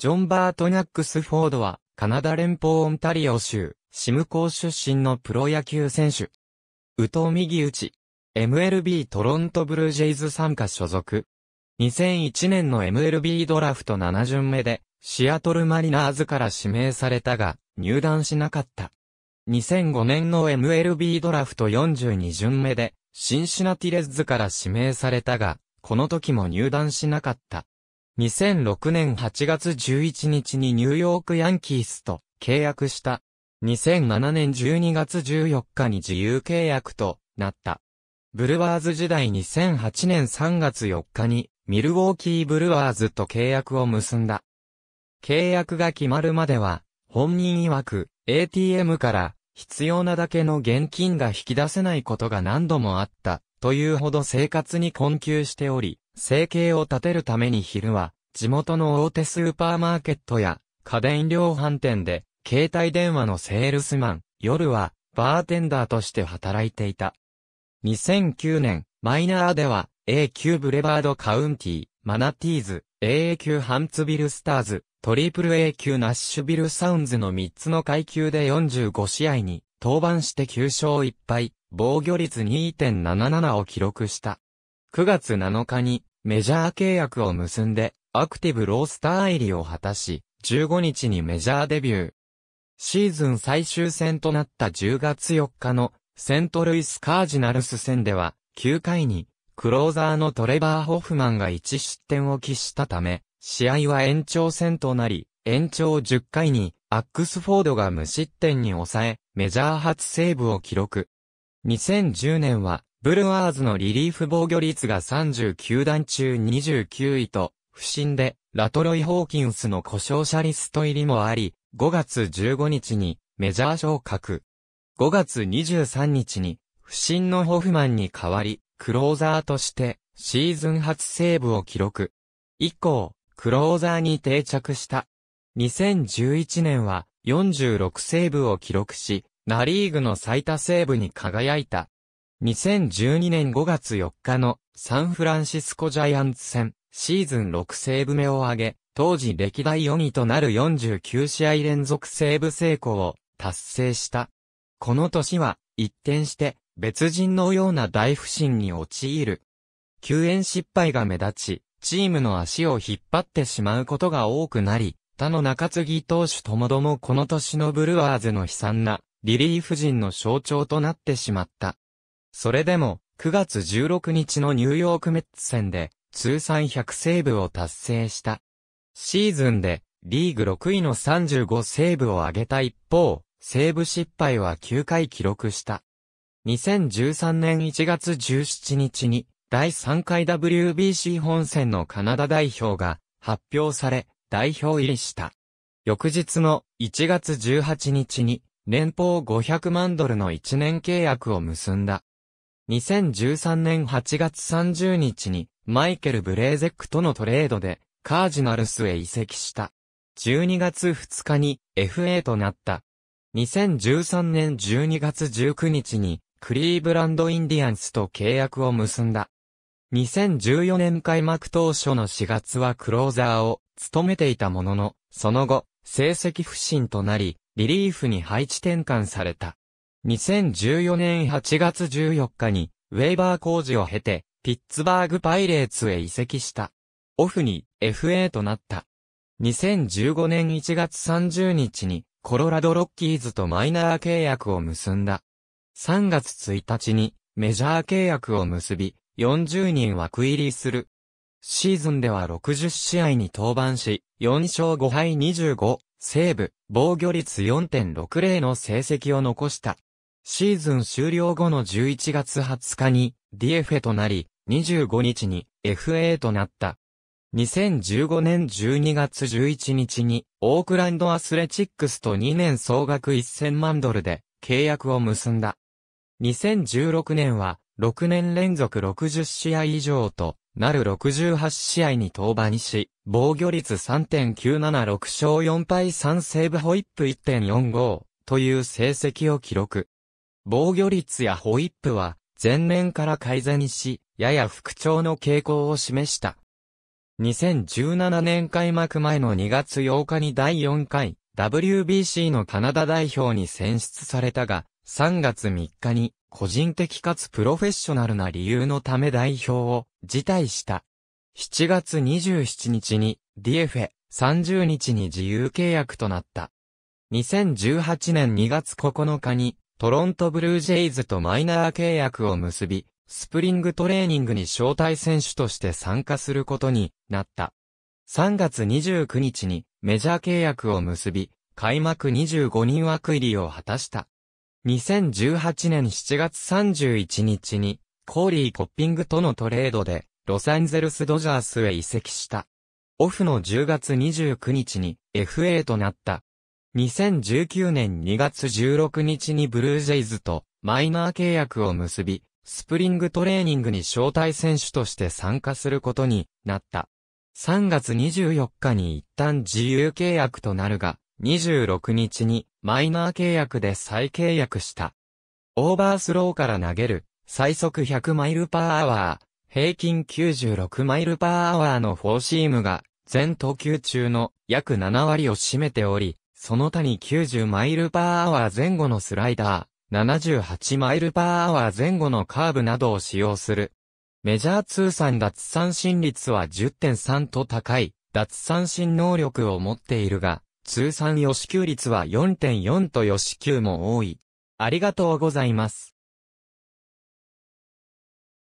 ジョン・バートニャックス・フォードは、カナダ連邦オンタリオ州、シムコー出身のプロ野球選手。宇藤右打ち。MLB トロントブルージェイズ参加所属。2001年の MLB ドラフト7巡目で、シアトルマリナーズから指名されたが、入団しなかった。2005年の MLB ドラフト42巡目で、シンシナティレッズから指名されたが、この時も入団しなかった。2006年8月11日にニューヨークヤンキースと契約した。2007年12月14日に自由契約となった。ブルワーズ時代2008年3月4日にミルウォーキーブルワーズと契約を結んだ。契約が決まるまでは、本人曰く ATM から必要なだけの現金が引き出せないことが何度もあったというほど生活に困窮しており、生計を立てるために昼は、地元の大手スーパーマーケットや家電量販店で、携帯電話のセールスマン、夜は、バーテンダーとして働いていた。2009年、マイナーでは、A 級ブレバードカウンティマナティーズ、AA 級ハンツビルスターズ、トリプル A 級ナッシュビルサウンズの3つの階級で45試合に登板して9勝1敗、防御率2.77を記録した。9月7日にメジャー契約を結んで、アクティブロースター入りを果たし、15日にメジャーデビュー。シーズン最終戦となった10月4日のセントルイスカージナルス戦では、9回にクローザーのトレバー・ホフマンが1失点を喫したため、試合は延長戦となり、延長10回にアックスフォードが無失点に抑え、メジャー初セーブを記録。2010年はブルワーズのリリーフ防御率が39段中29位と、不振で、ラトロイ・ホーキンスの故障者リスト入りもあり、5月15日にメジャー昇格。5月23日に、不振のホフマンに代わり、クローザーとして、シーズン初セーブを記録。以降、クローザーに定着した。2011年は、46セーブを記録し、ナリーグの最多セーブに輝いた。2012年5月4日のサンフランシスコジャイアンツ戦、シーズン6セーブ目を挙げ、当時歴代4位となる49試合連続セーブ成功を達成した。この年は、一転して、別人のような大不振に陥る。救援失敗が目立ち、チームの足を引っ張ってしまうことが多くなり、他の中継ぎ投手ともどもこの年のブルワーズの悲惨なリリーフ陣の象徴となってしまった。それでも、9月16日のニューヨークメッツ戦で、通算100セーブを達成した。シーズンで、リーグ6位の35セーブを挙げた一方、セーブ失敗は9回記録した。2013年1月17日に、第3回 WBC 本戦のカナダ代表が発表され、代表入りした。翌日の1月18日に、年俸500万ドルの1年契約を結んだ。2013年8月30日に、マイケル・ブレーゼックとのトレードで、カージナルスへ移籍した。12月2日に FA となった。2013年12月19日に、クリーブランド・インディアンスと契約を結んだ。2014年開幕当初の4月はクローザーを務めていたものの、その後、成績不振となり、リリーフに配置転換された。2014年8月14日に、ウェーバー工事を経て、ピッツバーグパイレーツへ移籍した。オフに FA となった。2015年1月30日に、コロラドロッキーズとマイナー契約を結んだ。3月1日に、メジャー契約を結び、40人枠入りする。シーズンでは60試合に登板し、4勝5敗25、セーブ、防御率4.60の成績を残した。シーズン終了後の11月20日に DFA となり、25日に FA となった。2015年12月11日にオークランドアスレチックスと2年総額1000万ドルで契約を結んだ。2016年は6年連続60試合以上となる68試合に登板し、防御率3.976勝4敗3セーブホイップ1.45という成績を記録。防御率やホイップは前年から改善し、やや復調の傾向を示した。2017年開幕前の2月8日に第4回 WBC のカナダ代表に選出されたが、3月3日に個人的かつプロフェッショナルな理由のため代表を辞退した。7月27日に d f ェ、30日に自由契約となった。2018年2月9日にトロントブルージェイズとマイナー契約を結び、スプリングトレーニングに招待選手として参加することになった。3月29日にメジャー契約を結び、開幕25人枠入りを果たした。2018年7月31日に、コーリー・コッピングとのトレードで、ロサンゼルス・ドジャースへ移籍した。オフの10月29日に FA となった2019年2月16日にブルージェイズとマイナー契約を結び、スプリングトレーニングに招待選手として参加することになった。3月24日に一旦自由契約となるが、26日にマイナー契約で再契約した。オーバースローから投げる最速100マイルパーアワー、平均96マイルパーアワーのフォーシームが全投球中の約7割を占めており、その他に90マイルパーアワー前後のスライダー、78マイルパーアワー前後のカーブなどを使用する。メジャー通算脱三振率は10.3と高い、脱三振能力を持っているが、通算予支給率は4.4と予支給も多い。ありがとうございます。